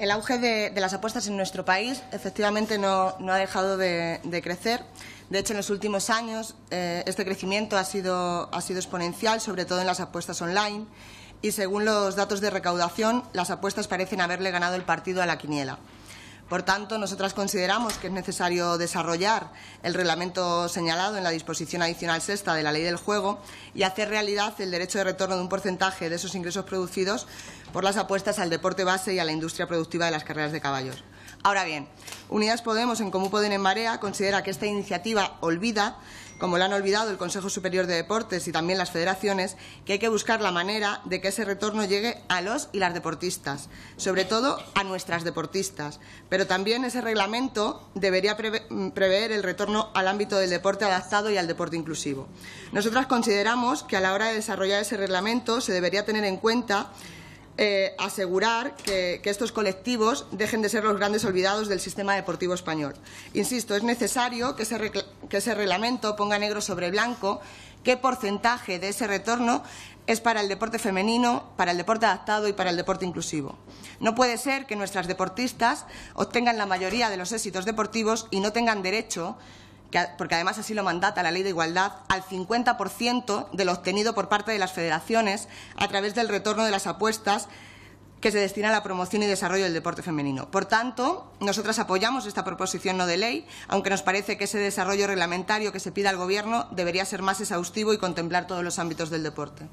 el auge de, las apuestas en nuestro país efectivamente no, ha dejado de, crecer. De hecho, en los últimos años eh, este crecimiento ha sido, ha sido exponencial, sobre todo en las apuestas online. Y según los datos de recaudación, las apuestas parecen haberle ganado el partido a la quiniela. Por tanto, nosotras consideramos que es necesario desarrollar el reglamento señalado en la disposición adicional sexta de la Ley del Juego y hacer realidad el derecho de retorno de un porcentaje de esos ingresos producidos por las apuestas al deporte base y a la industria productiva de las carreras de caballos. Ahora bien, Unidas Podemos, en Común Pueden en Marea, considera que esta iniciativa olvida como lo han olvidado el Consejo Superior de Deportes y también las federaciones, que hay que buscar la manera de que ese retorno llegue a los y las deportistas, sobre todo a nuestras deportistas. Pero también ese reglamento debería mm, prever el retorno al ámbito del deporte adaptado y al deporte inclusivo. Nosotras consideramos que a la hora de desarrollar ese reglamento se debería tener en cuenta eh, asegurar que, estos colectivos dejen de ser los grandes olvidados del sistema deportivo español. Insisto, es necesario que que ese reglamento ponga negro sobre blanco qué porcentaje de ese retorno es para el deporte femenino, para el deporte adaptado y para el deporte inclusivo. No puede ser que nuestras deportistas obtengan la mayoría de los éxitos deportivos y no tengan derecho porque además así lo mandata la Ley de Igualdad, al 50% de lo obtenido por parte de las federaciones a través del retorno de las apuestas que se destina a la promoción y desarrollo del deporte femenino. Por tanto, nosotras apoyamos esta proposición no de ley, aunque nos parece que ese desarrollo reglamentario que se pida al Gobierno debería ser más exhaustivo y contemplar todos los ámbitos del deporte.